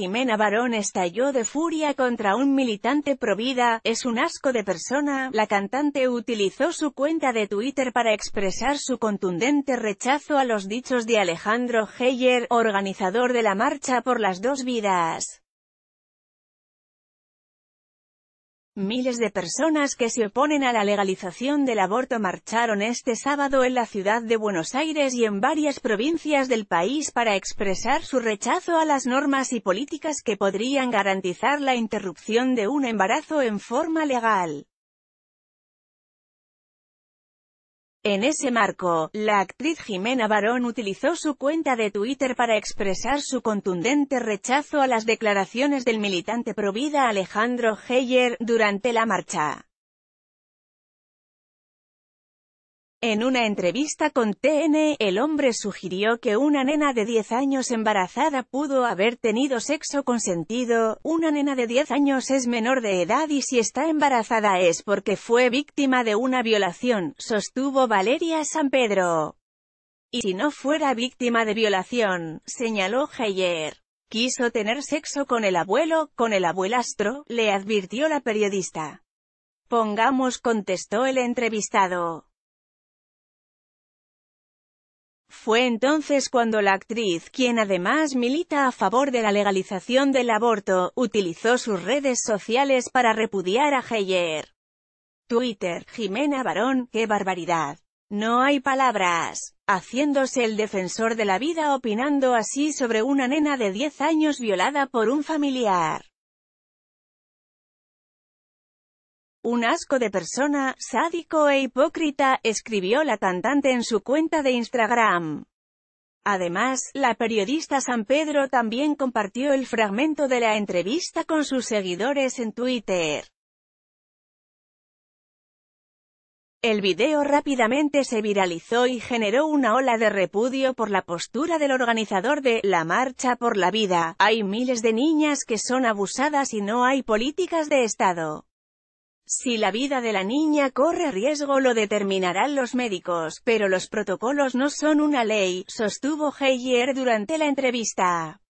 Jimena Barón estalló de furia contra un militante provida, es un asco de persona, la cantante utilizó su cuenta de Twitter para expresar su contundente rechazo a los dichos de Alejandro Heyer, organizador de la Marcha por las Dos Vidas. Miles de personas que se oponen a la legalización del aborto marcharon este sábado en la ciudad de Buenos Aires y en varias provincias del país para expresar su rechazo a las normas y políticas que podrían garantizar la interrupción de un embarazo en forma legal. En ese marco, la actriz Jimena Barón utilizó su cuenta de Twitter para expresar su contundente rechazo a las declaraciones del militante provida Alejandro Heyer, durante la marcha. En una entrevista con TN, el hombre sugirió que una nena de 10 años embarazada pudo haber tenido sexo consentido, una nena de 10 años es menor de edad y si está embarazada es porque fue víctima de una violación, sostuvo Valeria San Pedro. Y si no fuera víctima de violación, señaló Heyer. Quiso tener sexo con el abuelo, con el abuelastro, le advirtió la periodista. Pongamos contestó el entrevistado. Fue entonces cuando la actriz, quien además milita a favor de la legalización del aborto, utilizó sus redes sociales para repudiar a Heyer. Twitter, Jimena Barón, qué barbaridad. No hay palabras. Haciéndose el defensor de la vida opinando así sobre una nena de 10 años violada por un familiar. Un asco de persona, sádico e hipócrita, escribió la cantante en su cuenta de Instagram. Además, la periodista San Pedro también compartió el fragmento de la entrevista con sus seguidores en Twitter. El video rápidamente se viralizó y generó una ola de repudio por la postura del organizador de La Marcha por la Vida. Hay miles de niñas que son abusadas y no hay políticas de Estado. Si la vida de la niña corre riesgo lo determinarán los médicos, pero los protocolos no son una ley, sostuvo Heyer durante la entrevista.